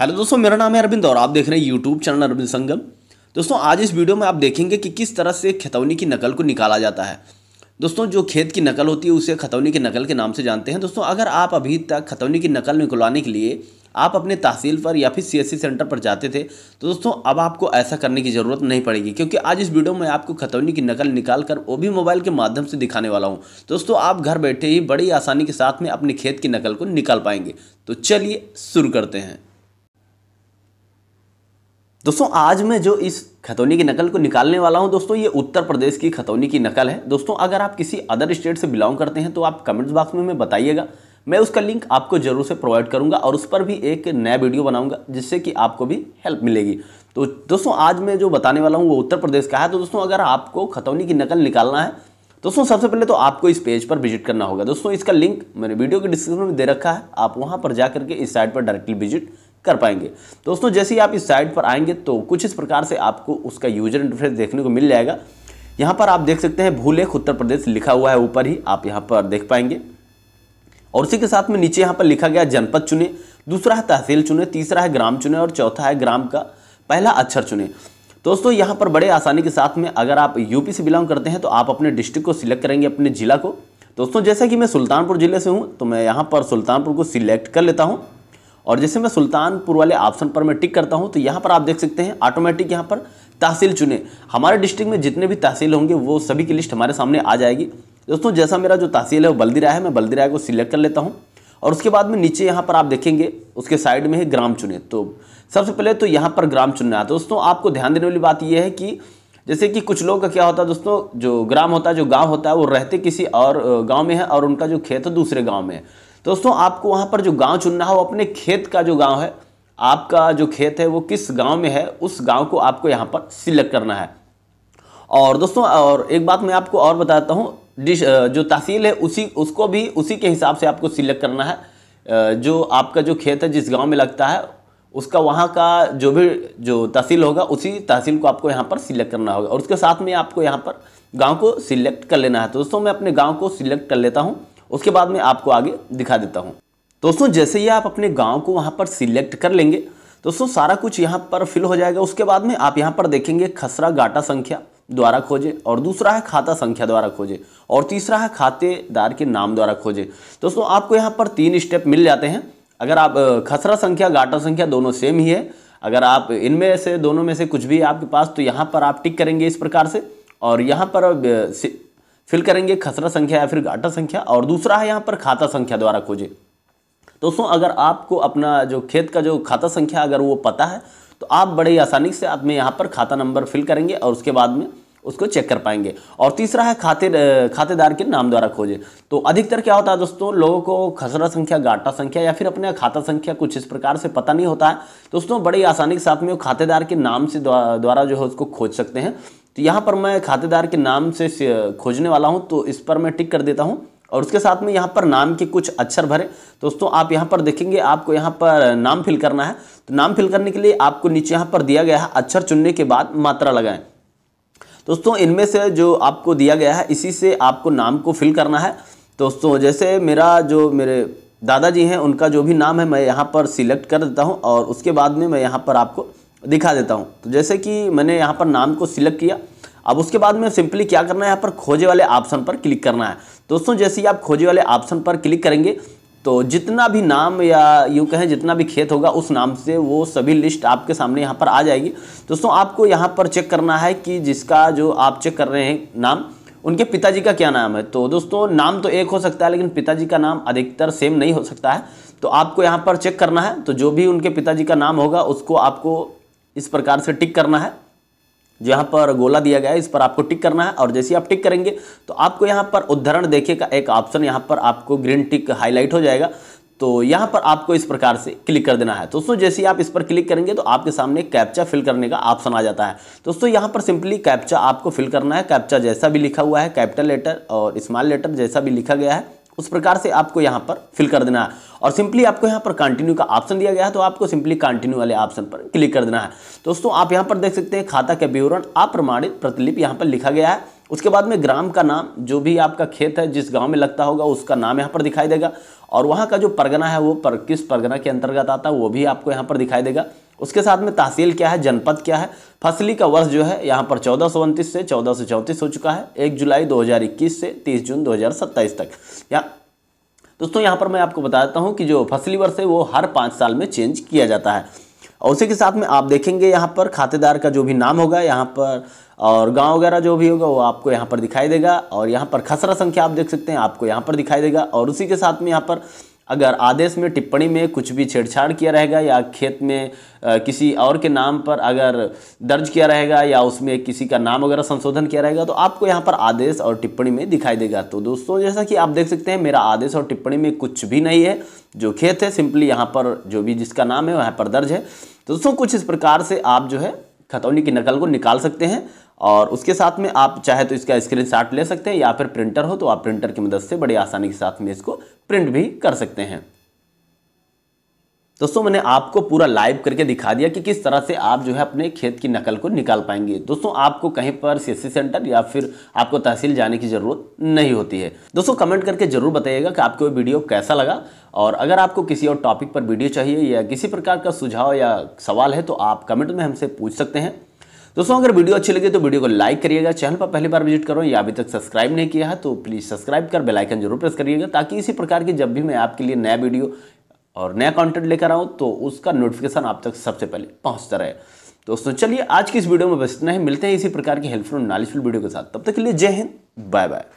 hello दोस्तों मेरा नाम है अरविंद और आप देख रहे हैं यूट्यूब चैनल अरविंद संगम दोस्तों आज इस वीडियो में आप देखेंगे कि किस तरह से खतौनी की नकल को निकाला जाता है दोस्तों जो खेत की नकल होती है उसे खतौनी की नकल के नाम से जानते हैं दोस्तों अगर आप अभी तक खतौनी की नकल निकलवाने के लिए आप अपने तहसील पर या फिर सी सेंटर पर जाते थे तो दोस्तों अब आपको ऐसा करने की ज़रूरत नहीं पड़ेगी क्योंकि आज इस वीडियो में आपको खतौनी की नकल निकाल कर वो भी मोबाइल के माध्यम से दिखाने वाला हूँ दोस्तों आप घर बैठे ही बड़ी आसानी के साथ में अपने खेत की नकल को निकाल पाएंगे तो चलिए शुरू करते हैं दोस्तों आज मैं जो इस खतौनी की नकल को निकालने वाला हूं दोस्तों ये उत्तर प्रदेश की खतौनी की नकल है दोस्तों अगर आप किसी अदर स्टेट से बिलोंग करते हैं तो आप कमेंट्स बॉक्स में हमें बताइएगा मैं उसका लिंक आपको जरूर से प्रोवाइड करूंगा और उस पर भी एक नया वीडियो बनाऊंगा जिससे कि आपको भी हेल्प मिलेगी तो दोस्तों आज मैं जो बताने वाला हूँ वो उत्तर प्रदेश का है तो दोस्तों अगर आपको खतौनी की नकल निकालना है दोस्तों सबसे पहले तो आपको इस पेज पर विजिट करना होगा दोस्तों इसका लिंक मैंने वीडियो के डिस्क्रिप्शन में दे रखा है आप वहाँ पर जा करके इस साइट पर डायरेक्टली विजिट कर पाएंगे दोस्तों जैसे ही आप इस साइट पर आएंगे तो कुछ इस प्रकार से आपको उसका यूजर इंटरफेस देखने को मिल जाएगा यहाँ पर आप देख सकते हैं भूलेख उत्तर प्रदेश लिखा हुआ है ऊपर ही आप यहाँ पर देख पाएंगे और उसी के साथ में नीचे यहाँ पर लिखा गया जनपद चुने दूसरा है तहसील चुने तीसरा है ग्राम चुने और चौथा है ग्राम का पहला अक्षर चुने दोस्तों यहाँ पर बड़े आसानी के साथ में अगर आप यूपी से बिलोंग करते हैं तो आप अपने डिस्ट्रिक्ट को सिलेक्ट करेंगे अपने ज़िला को दोस्तों जैसा कि मैं सुल्तानपुर ज़िले से हूँ तो मैं यहाँ पर सुल्तानपुर को सिलेक्ट कर लेता हूँ और जैसे मैं सुल्तानपुर वाले ऑप्शन पर मैं टिक करता हूँ तो यहाँ पर आप देख सकते हैं ऑटोमेटिक यहाँ पर तहसील चुने हमारे डिस्ट्रिक्ट में जितने भी तहसील होंगे वो सभी की लिस्ट हमारे सामने आ जाएगी दोस्तों जैसा मेरा जो तहसील है वो बल्दी है मैं बल्दी को सिलेक्ट कर लेता हूँ और उसके बाद में नीचे यहाँ पर आप देखेंगे उसके साइड में है ग्राम चुने तो सबसे पहले तो यहाँ पर ग्राम चुनना है दोस्तों आपको ध्यान देने वाली बात यह है कि जैसे कि कुछ लोगों का क्या होता है दोस्तों जो ग्राम होता है जो गांव होता है वो रहते किसी और गांव में है और उनका जो खेत है दूसरे गांव में है दोस्तों आपको वहाँ पर जो गाँव चुनना है वो अपने खेत का जो गाँव है आपका जो खेत है वो किस गाँव में है उस गाँव को आपको यहाँ पर सिलेक्ट करना है और दोस्तों और एक बात मैं आपको और बताता हूँ डिश जो तहसील है उसी उसको भी उसी के हिसाब से आपको सिलेक्ट करना है जो आपका जो खेत है जिस गाँव में लगता है उसका वहाँ का जो भी जो तहसील होगा उसी तहसील को आपको यहाँ पर सिलेक्ट करना होगा और उसके साथ में आपको यहाँ पर गाँव को सिलेक्ट कर लेना है तो दोस्तों मैं अपने गाँव को सिलेक्ट कर लेता हूँ उसके बाद में आपको आगे दिखा देता हूँ दोस्तों जैसे ही आप अपने गाँव को वहाँ पर सिलेक्ट कर लेंगे दोस्तों सारा कुछ यहाँ पर फिल हो जाएगा उसके बाद में आप यहाँ पर देखेंगे खसरा घाटा संख्या द्वारा खोजें और दूसरा है खाता संख्या द्वारा खोजें और तीसरा है खातेदार के नाम द्वारा खोजें दोस्तों आपको यहाँ पर तीन स्टेप मिल जाते हैं अगर आप खसरा संख्या घाटा संख्या दोनों सेम ही है अगर आप इनमें से दोनों में से कुछ भी आपके पास तो यहाँ पर आप टिक करेंगे इस प्रकार से और यहाँ पर फिल करेंगे खसरा संख्या या फिर घाटा संख्या और दूसरा है यहाँ पर खाता संख्या द्वारा खोजें दोस्तों अगर आपको अपना जो खेत का जो खाता संख्या अगर वो पता है तो आप बड़े आसानी से आप में यहाँ पर खाता नंबर फिल करेंगे और उसके बाद में उसको चेक कर पाएंगे और तीसरा है खाते खातेदार के नाम द्वारा खोजें तो अधिकतर क्या होता है दोस्तों लोगों को खसरा संख्या गाटा संख्या या फिर अपने खाता संख्या कुछ इस प्रकार से पता नहीं होता है दोस्तों बड़ी आसानी के साथ में वो खातेदार के नाम से द्वारा जो है उसको खोज सकते हैं तो यहाँ पर मैं खातेदार के नाम से खोजने वाला हूँ तो इस पर मैं टिक कर देता हूँ और उसके साथ में यहाँ पर नाम के कुछ अक्षर भरे दोस्तों आप यहाँ पर देखेंगे आपको यहाँ पर नाम फिल करना है तो नाम फिल करने के लिए आपको नीचे यहाँ पर दिया गया है अक्षर चुनने के बाद मात्रा लगाएं दोस्तों इनमें से जो आपको दिया गया है इसी से आपको नाम को फिल करना है दोस्तों जैसे मेरा जो मेरे दादाजी हैं उनका जो भी नाम है मैं यहाँ पर सिलेक्ट कर देता हूँ और उसके बाद में मैं यहाँ पर आपको दिखा देता हूँ तो जैसे कि मैंने यहाँ पर नाम को सिलेक्ट किया अब उसके बाद में सिंपली क्या करना है यहाँ पर खोजे वाले ऑप्शन पर क्लिक करना है दोस्तों जैसे ही आप खोजे वाले ऑप्शन पर क्लिक करेंगे तो जितना भी नाम या यूँ कहें जितना भी खेत होगा उस नाम से वो सभी लिस्ट आपके सामने यहाँ पर आ जाएगी दोस्तों आपको यहाँ पर चेक करना है कि जिसका जो आप चेक कर रहे हैं नाम उनके पिताजी का क्या नाम है तो दोस्तों नाम तो एक हो सकता है लेकिन पिताजी का नाम अधिकतर सेम नहीं हो सकता है तो आपको यहाँ पर चेक करना है तो जो भी उनके पिताजी का नाम होगा उसको आपको इस प्रकार से टिक करना है जहाँ पर गोला दिया गया है इस पर आपको टिक करना है और जैसे आप टिक करेंगे तो आपको यहाँ पर उद्धरण देखे का एक ऑप्शन यहाँ पर आपको ग्रीन टिक हाईलाइट हो जाएगा तो यहाँ पर आपको इस प्रकार से क्लिक कर देना है दोस्तों जैसे ही आप इस पर क्लिक करेंगे तो आपके सामने कैप्चा फिल करने का ऑप्शन आ जाता है दोस्तों यहाँ पर सिंपली कैप्चा आपको फिल करना है कैप्चा जैसा भी लिखा हुआ है कैपिटल लेटर और स्मॉल लेटर जैसा भी लिखा गया है उस प्रकार से आपको यहाँ पर फिल कर देना है और सिंपली आपको यहाँ पर कंटिन्यू का ऑप्शन दिया गया है तो आपको सिंपली कंटिन्यू वाले ऑप्शन पर क्लिक कर देना है दोस्तों आप यहाँ पर देख सकते हैं खाता का विवरण अप्रमाणित प्रतिलिपि यहाँ पर लिखा गया है उसके बाद में ग्राम का नाम जो भी आपका खेत है जिस गांव में लगता होगा उसका नाम यहाँ पर दिखाई देगा और वहाँ का जो परगना है वो पर किस परगना के अंतर्गत आता है वो भी आपको यहाँ पर दिखाई देगा उसके साथ में तहसील क्या है जनपद क्या है फसली का वर्ष जो है यहाँ पर चौदह सौ उनतीस से चौदह सौ चौंतीस हो चुका है एक जुलाई 2021 से 30 जून 2027 तक या दोस्तों यहाँ पर मैं आपको बता देता हूँ कि जो फसली वर्ष है वो हर पाँच साल में चेंज किया जाता है और उसी के साथ में आप देखेंगे यहाँ पर खातेदार का जो भी नाम होगा यहाँ पर और गांव वगैरह जो भी होगा वो आपको यहाँ पर दिखाई देगा और यहाँ पर खसरा संख्या आप देख सकते हैं आपको यहाँ पर दिखाई देगा और उसी के साथ में यहाँ पर अगर आदेश में टिप्पणी में कुछ भी छेड़छाड़ किया रहेगा या खेत में किसी और के नाम पर अगर दर्ज किया रहेगा या उसमें किसी का नाम वगैरह संशोधन किया रहेगा तो आपको यहाँ पर आदेश और टिप्पणी में दिखाई देगा तो दोस्तों जैसा कि आप देख सकते हैं मेरा आदेश और टिप्पणी में कुछ भी नहीं है जो खेत है सिंपली यहाँ पर जो भी जिसका नाम है वहाँ पर दर्ज है तो दोस्तों कुछ इस प्रकार से आप जो है खतौनी की नकल को निकाल सकते हैं और उसके साथ में आप चाहे तो इसका स्क्रीनशॉट ले सकते हैं या फिर प्रिंटर हो तो आप प्रिंटर की मदद से बड़ी आसानी के साथ में इसको प्रिंट भी कर सकते हैं दोस्तों मैंने आपको पूरा लाइव करके दिखा दिया कि किस तरह से आप जो है अपने खेत की नकल को निकाल पाएंगे दोस्तों आपको कहीं पर सीएससी सेंटर या फिर आपको तहसील जाने की ज़रूरत नहीं होती है दोस्तों कमेंट करके ज़रूर बताइएगा कि आपको वीडियो कैसा लगा और अगर आपको किसी और टॉपिक पर वीडियो चाहिए या किसी प्रकार का सुझाव या सवाल है तो आप कमेंट में हमसे पूछ सकते हैं दोस्तों अगर वीडियो अच्छी लगे तो वीडियो को लाइक करिएगा चैनल पर पहली बार विजिट करो या अभी तक सब्सक्राइब नहीं किया है तो प्लीज़ सब्सक्राइब कर बेलाइकन जरूर प्रेस करिएगा ताकि इसी प्रकार की जब भी मैं आपके लिए नया वीडियो और नया कंटेंट लेकर आऊँ तो उसका नोटिफिकेशन आप तक सबसे पहले पहुँचता रहे दोस्तों चलिए आज की इस वीडियो में बस इतना ही मिलते हैं इसी प्रकार की हेल्पफुल नॉलेजफुल वीडियो के साथ तब तक के लिए जय हिंद बाय बाय